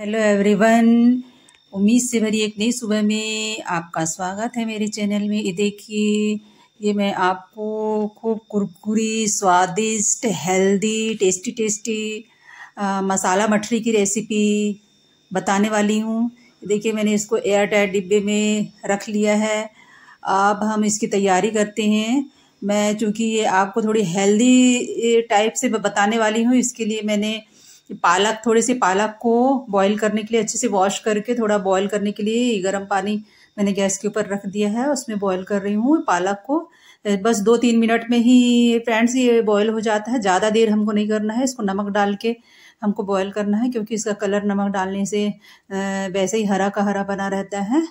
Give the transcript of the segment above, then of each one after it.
hello everyone उम्मीद से भरी एक नई सुबह में आपका स्वागत है मेरे चैनल में ये देखिए ये मैं आपको खूब कुरकुरी स्वादिष्ट हेल्दी टेस्टी टेस्टी आ, मसाला मठरी की रेसिपी बताने वाली हूँ देखिए मैंने इसको एयर टाइट डिब्बे में रख लिया है अब हम इसकी तैयारी करते हैं मैं चूँकि ये आपको थोड़ी हेल्दी टाइप से बताने वाली हूँ इसके लिए मैंने कि पालक थोड़े से पालक को बॉईल करने के लिए अच्छे से वॉश करके थोड़ा बॉईल करने के लिए गर्म पानी मैंने गैस के ऊपर रख दिया है उसमें बॉईल कर रही हूँ पालक को बस दो तीन मिनट में ही फ्रेंड्स ये बॉयल हो जाता है ज़्यादा देर हमको नहीं करना है इसको नमक डाल के हमको बॉयल करना है क्योंकि इसका कलर नमक डालने से वैसे ही हरा का हरा बना रहता है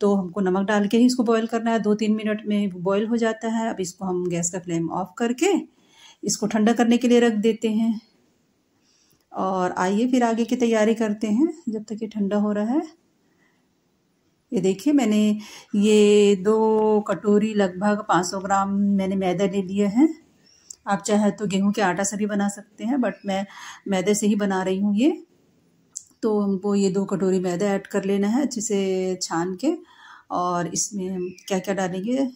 तो हमको नमक डाल के ही इसको बॉयल करना है दो तीन मिनट में बॉयल हो जाता है अब इसको हम गैस का फ्लेम ऑफ करके इसको ठंडा करने के लिए रख देते हैं और आइए फिर आगे की तैयारी करते हैं जब तक ये ठंडा हो रहा है ये देखिए मैंने ये दो कटोरी लगभग 500 ग्राम मैंने मैदा ले लिया है आप चाहे तो गेहूं के आटा से भी बना सकते हैं बट मैं मैदे से ही बना रही हूँ ये तो हमको ये दो कटोरी मैदा ऐड कर लेना है अच्छे से छान के और इसमें क्या क्या डालेंगे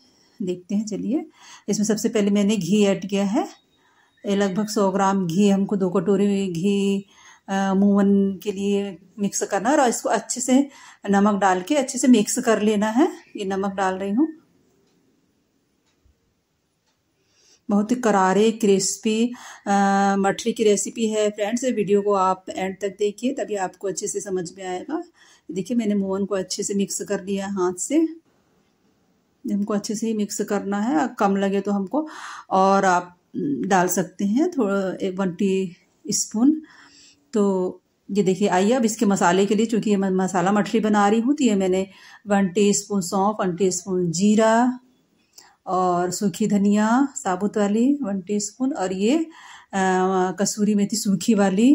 देखते हैं चलिए इसमें सबसे पहले मैंने घी ऐड किया है लगभग सौ ग्राम घी हमको दो कटोरी घी मूवन के लिए मिक्स करना और इसको अच्छे से नमक डाल के अच्छे से मिक्स कर लेना है ये नमक डाल रही हूँ बहुत ही करारे क्रिस्पी मठरी की रेसिपी है फ्रेंड्स वीडियो को आप एंड तक देखिए तभी आपको अच्छे से समझ में आएगा देखिए मैंने मोहन को अच्छे से मिक्स कर लिया हाथ से हमको अच्छे से ही मिक्स करना है कम लगे तो हमको और आप डाल सकते हैं थोड़ा वन टी स्पून तो ये देखिए आइए अब इसके मसाले के लिए चूँकि मैं मसाला मठरी बना रही हूँ तो ये मैंने वन टी स्पून सौंफ वन टी स्पून जीरा और सूखी धनिया साबुत वाली वन टी स्पून और ये आ, कसूरी मेथी सूखी वाली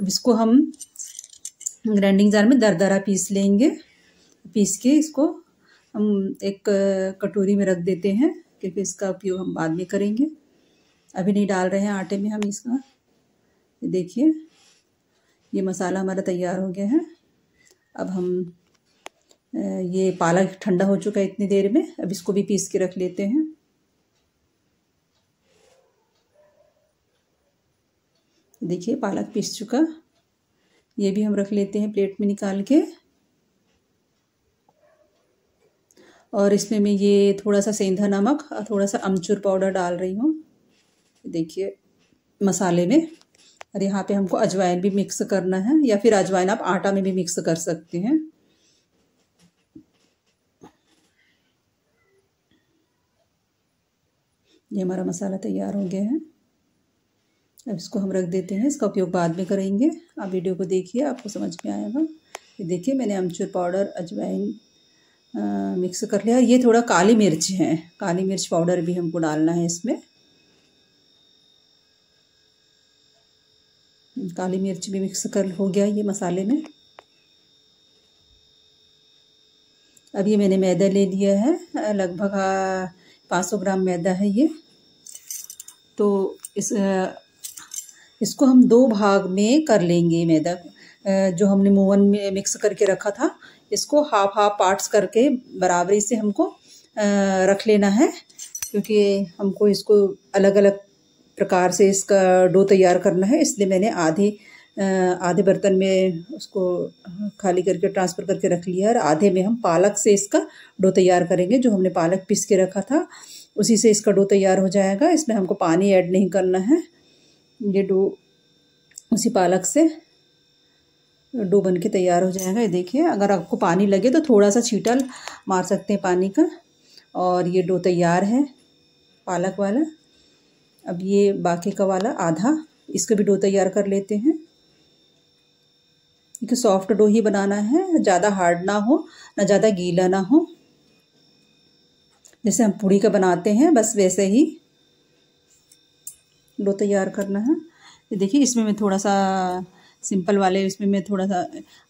अब इसको हम ग्राइंडिंग जार में दरदरा पीस लेंगे पीस के इसको हम एक कटोरी में रख देते हैं क्योंकि इसका उपयोग हम बाद में करेंगे अभी नहीं डाल रहे हैं आटे में हम इसका ये देखिए ये मसाला हमारा तैयार हो गया है अब हम ये पालक ठंडा हो चुका है इतनी देर में अब इसको भी पीस के रख लेते हैं देखिए पालक पीस चुका ये भी हम रख लेते हैं प्लेट में निकाल के और इसमें मैं ये थोड़ा सा सेंधा नमक और थोड़ा सा अमचूर पाउडर डाल रही हूँ देखिए मसाले में और यहाँ पे हमको अजवाइन भी मिक्स करना है या फिर अजवाइन आप आटा में भी मिक्स कर सकते हैं ये हमारा मसाला तैयार हो गया है अब इसको हम रख देते हैं इसका उपयोग बाद में करेंगे आप वीडियो को देखिए आपको समझ में आएगा ये देखिए मैंने अमचूर पाउडर अजवाइन मिक्स कर लिया ये थोड़ा काली मिर्च है काली मिर्च पाउडर भी हमको डालना है इसमें काली मिर्च भी मिक्स कर हो गया ये मसाले में अब ये मैंने मैदा ले लिया है लगभग पाँच सौ ग्राम मैदा है ये तो इस इसको हम दो भाग में कर लेंगे मैदा जो हमने मोवन में मिक्स करके रखा था इसको हाफ हाफ पार्ट्स करके बराबरी से हमको रख लेना है क्योंकि हमको इसको अलग अलग प्रकार से इसका डो तैयार करना है इसलिए मैंने आधे आधे बर्तन में उसको खाली करके ट्रांसफ़र करके रख लिया और आधे में हम पालक से इसका डो तैयार करेंगे जो हमने पालक पीस के रखा था उसी से इसका डो तैयार हो जाएगा इसमें हमको पानी ऐड नहीं करना है ये डो उसी पालक से डो बन के तैयार हो जाएगा ये देखिए अगर आपको पानी लगे तो थोड़ा सा छीटल मार सकते हैं पानी का और ये डो तैयार है पालक वाला अब ये बाकी का वाला आधा इसका भी डो तैयार कर लेते हैं क्योंकि सॉफ्ट डो ही बनाना है ज़्यादा हार्ड ना हो ना ज़्यादा गीला ना हो जैसे हम पूड़ी का बनाते हैं बस वैसे ही डो तैयार करना है ये देखिए इसमें मैं थोड़ा सा सिंपल वाले इसमें मैं थोड़ा सा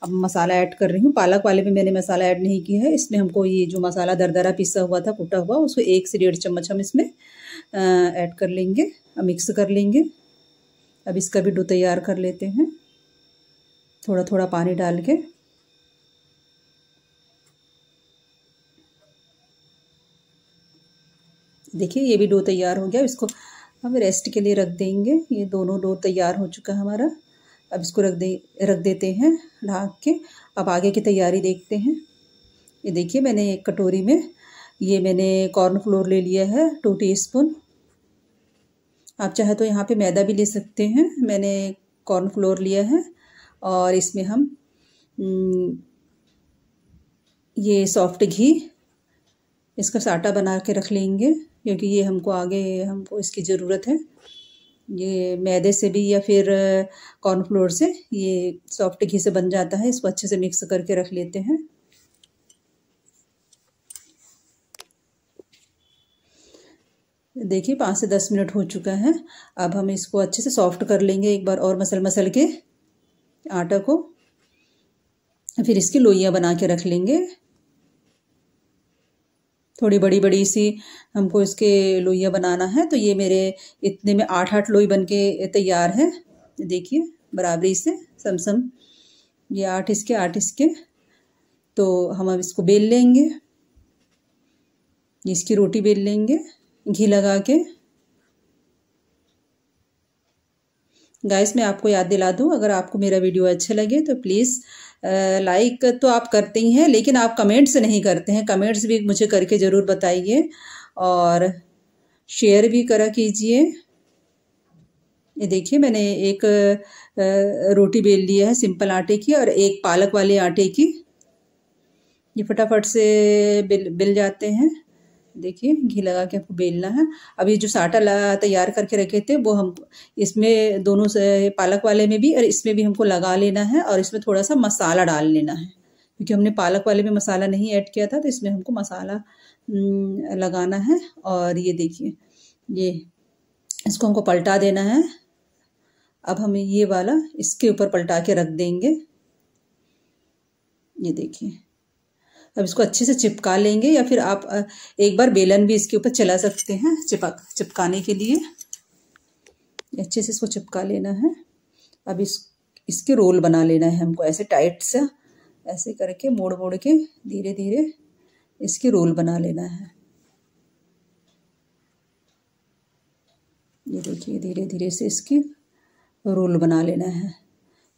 अब मसाला ऐड कर रही हूँ पालक वाले में मैंने मसाला ऐड नहीं किया है इसमें हमको ये जो मसाला दरदरा पिसा हुआ था कुटा हुआ उसको एक से डेढ़ चम्मच हम इसमें ऐड कर लेंगे और मिक्स कर लेंगे अब इसका भी डो तैयार कर लेते हैं थोड़ा थोड़ा पानी डाल के देखिए ये भी डो तैयार हो गया इसको हम रेस्ट के लिए रख देंगे ये दोनों डो तैयार हो चुका हमारा अब इसको रख दे रख देते हैं ढाक के अब आगे की तैयारी देखते हैं ये देखिए मैंने एक कटोरी में ये मैंने कॉर्नफ्लोर ले लिया है टू टीस्पून आप चाहे तो यहाँ पे मैदा भी ले सकते हैं मैंने कॉर्न फ्लोर लिया है और इसमें हम हम्म, ये सॉफ्ट घी इसका साटा बना के रख लेंगे क्योंकि ये हमको आगे हमको इसकी ज़रूरत है ये मैदे से भी या फिर कॉर्नफ्लोर से ये सॉफ्ट घी से बन जाता है इसको अच्छे से मिक्स करके रख लेते हैं देखिए पाँच से दस मिनट हो चुका है अब हम इसको अच्छे से सॉफ्ट कर लेंगे एक बार और मसल मसल के आटा को फिर इसकी लोइयाँ बना के रख लेंगे थोड़ी बड़ी बड़ी सी हमको इसके लोइया बनाना है तो ये मेरे इतने में आठ आठ लोई बन के तैयार है देखिए बराबरी से समसम ये आठ इसके आठ इसके तो हम अब इसको बेल लेंगे इसकी रोटी बेल लेंगे घी लगा के गाइस मैं आपको याद दिला दूं अगर आपको मेरा वीडियो अच्छा लगे तो प्लीज़ लाइक तो आप करते ही हैं लेकिन आप कमेंट्स नहीं करते हैं कमेंट्स भी मुझे करके ज़रूर बताइए और शेयर भी करा कीजिए ये देखिए मैंने एक रोटी बेल लिया है सिंपल आटे की और एक पालक वाले आटे की ये फटाफट से बिल बिल जाते हैं देखिए घी लगा के हमको बेलना है अब ये जो साटा तैयार करके रखे थे वो हम इसमें दोनों से पालक वाले में भी और इसमें भी हमको लगा लेना है और इसमें थोड़ा सा मसाला डाल लेना है क्योंकि हमने पालक वाले में मसाला नहीं ऐड किया था तो इसमें हमको मसाला लगाना है और ये देखिए ये इसको हमको पलटा देना है अब हम ये वाला इसके ऊपर पलटा के रख देंगे ये देखिए अब इसको अच्छे से चिपका लेंगे या फिर आप एक बार बेलन भी इसके ऊपर चला सकते हैं चिपक चिपकाने के लिए अच्छे से इसको चिपका लेना है अब इस इसके रोल बना लेना है हमको ऐसे टाइट सा ऐसे करके मोड़ मोड़ के धीरे धीरे इसके रोल बना लेना है ये देखिए धीरे धीरे से इसके रोल बना लेना है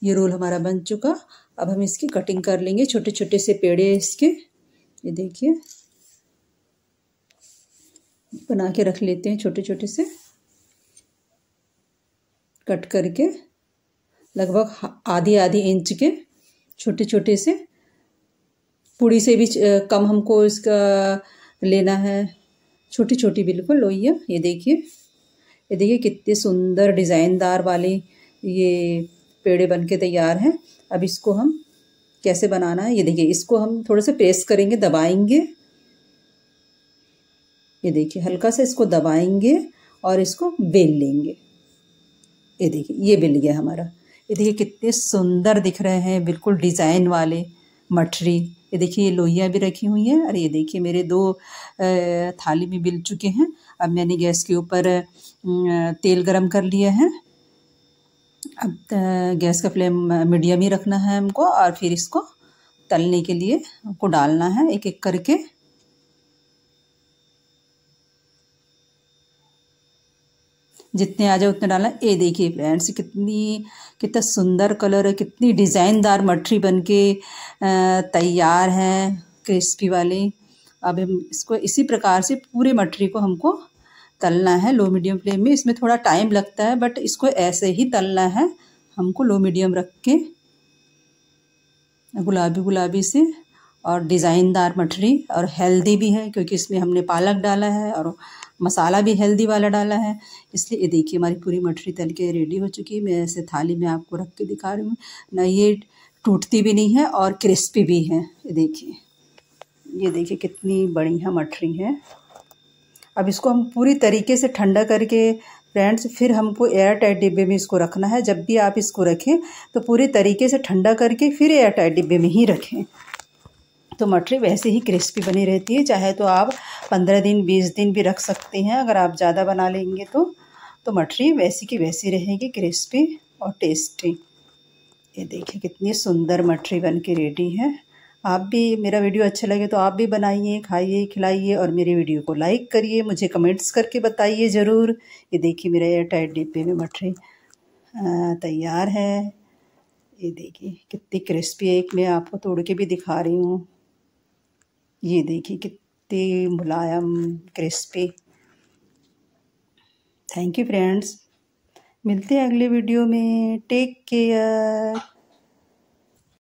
ये रोल हमारा बन चुका अब हम इसकी कटिंग कर लेंगे छोटे छोटे से पेड़े इसके ये देखिए बना के रख लेते हैं छोटे छोटे से कट करके लगभग आधी आधी इंच के छोटे छोटे से पूड़ी से भी कम हमको इसका लेना है छोटी छोटी बिल्कुल लोइया ये देखिए ये देखिए कितने सुंदर डिज़ाइनदार वाले ये पेड़े बन के तैयार हैं अब इसको हम कैसे बनाना है ये देखिए इसको हम थोड़े से प्रेस करेंगे दबाएंगे ये देखिए हल्का सा इसको दबाएंगे और इसको बेल लेंगे ये देखिए ये बेल गया हमारा ये देखिए कितने सुंदर दिख रहे हैं बिल्कुल डिज़ाइन वाले मठरी ये देखिए ये लोहिया भी रखी हुई हैं और ये देखिए मेरे दो थाली में बिल चुके हैं अब मैंने गैस के ऊपर तेल गरम कर लिया है अब गैस का फ्लेम मीडियम ही रखना है हमको और फिर इसको तलने के लिए हमको डालना है एक एक करके जितने आ जाए उतने डालना ये देखिए फ्रेंड्स कितनी कितना सुंदर कलर है कितनी डिज़ाइनदार मठरी बन के तैयार है क्रिस्पी वाली अब हम इसको इसी प्रकार से पूरे मठरी को हमको तलना है लो मीडियम फ्लेम में इसमें थोड़ा टाइम लगता है बट इसको ऐसे ही तलना है हमको लो मीडियम रख के गुलाबी गुलाबी से और डिज़ाइनदार मठरी और हेल्दी भी है क्योंकि इसमें हमने पालक डाला है और मसाला भी हेल्दी वाला डाला है इसलिए ये देखिए हमारी पूरी मठरी तल के रेडी हो चुकी है मैं ऐसे थाली में आपको रख के दिखा रही हूँ ना ये टूटती भी नहीं है और क्रिस्पी भी है ये देखिए ये देखिए कितनी बढ़िया मठरी है अब इसको हम पूरी तरीके से ठंडा करके फ्रेंड्स फिर हमको एयर टाइट डिब्बे में इसको रखना है जब भी आप इसको रखें तो पूरी तरीके से ठंडा करके फिर एयर टाइट डिब्बे में ही रखें तो मटरी वैसे ही क्रिस्पी बनी रहती है चाहे तो आप पंद्रह दिन बीस दिन भी रख सकते हैं अगर आप ज़्यादा बना लेंगे तो तो मटरी वैसी की वैसी रहेगी क्रिस्पी और टेस्टी ये देखिए कितनी सुंदर मटरी बन के रेडी है आप भी मेरा वीडियो अच्छा लगे तो आप भी बनाइए खाइए खिलाइए और मेरे वीडियो को लाइक करिए मुझे कमेंट्स करके बताइए ज़रूर ये देखिए मेरा एयर टाइट डिब्बे में मटरी तैयार है ये देखिए कितनी क्रिस्पी है एक मैं आपको तोड़ के भी दिखा रही हूँ ये देखिए कितनी मुलायम क्रिस्पी थैंक यू फ्रेंड्स मिलते हैं अगले वीडियो में टेक केयर